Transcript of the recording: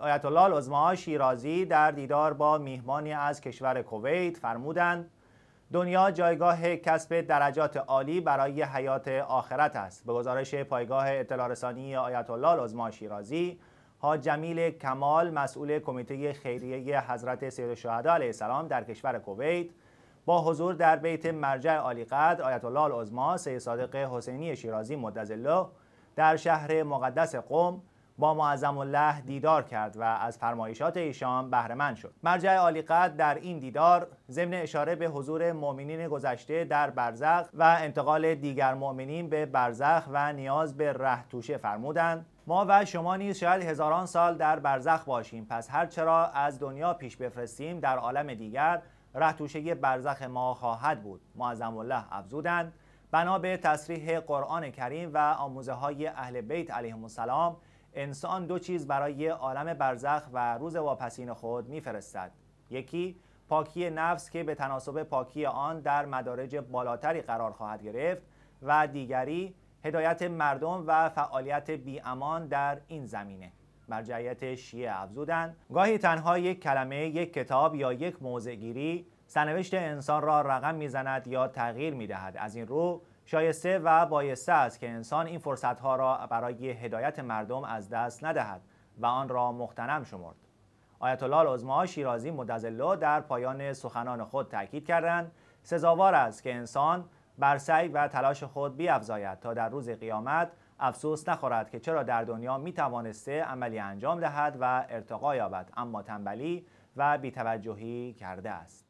آیت الله شیرازی در دیدار با میهمانی از کشور کویت فرمودند دنیا جایگاه کسب درجات عالی برای حیات آخرت است به گزارش پایگاه اطلاع رسانی آیت الله شیرازی ها جمیل کمال مسئول کمیته خیریه حضرت سید الشهدا علیه السلام در کشور کویت با حضور در بیت مرجع عالی قدر آیت الله العظما صادق حسینی شیرازی مدظله در شهر مقدس قم با معظم الله دیدار کرد و از فرمایشات ایشان مند شد مرجع عالی در این دیدار ضمن اشاره به حضور مؤمنین گذشته در برزخ و انتقال دیگر مؤمنین به برزخ و نیاز به رهتوشه فرمودند ما و شما نیز شاید هزاران سال در برزخ باشیم پس هر چرا از دنیا پیش بفرستیم در عالم دیگر رهتوشه برزخ ما خواهد بود معظم الله افزودند بنا به تصریح قرآن کریم و آموزه اهل بیت علیهم السلام انسان دو چیز برای عالم برزخ و روز واپسین خود میفرستد یکی پاکی نفس که به تناسب پاکی آن در مدارج بالاتری قرار خواهد گرفت و دیگری هدایت مردم و فعالیت بیامان در این زمینه مرجعیت شیعه افزودند گاهی تنها یک کلمه یک کتاب یا یک موضع سرنوشت انسان را رقم میزند یا تغییر میدهد از این رو شایسته و بایسته است که انسان این فرصتها را برای هدایت مردم از دست ندهد و آن را مختنم شمرد آیت الله العظما شیرازی مدظله در پایان سخنان خود تاکید کردند سزاوار است که انسان بر سعی و تلاش خود بیافزاید تا در روز قیامت افسوس نخورد که چرا در دنیا می توانسته عملی انجام دهد و ارتقا یابد اما تنبلی و بیتوجهی کرده است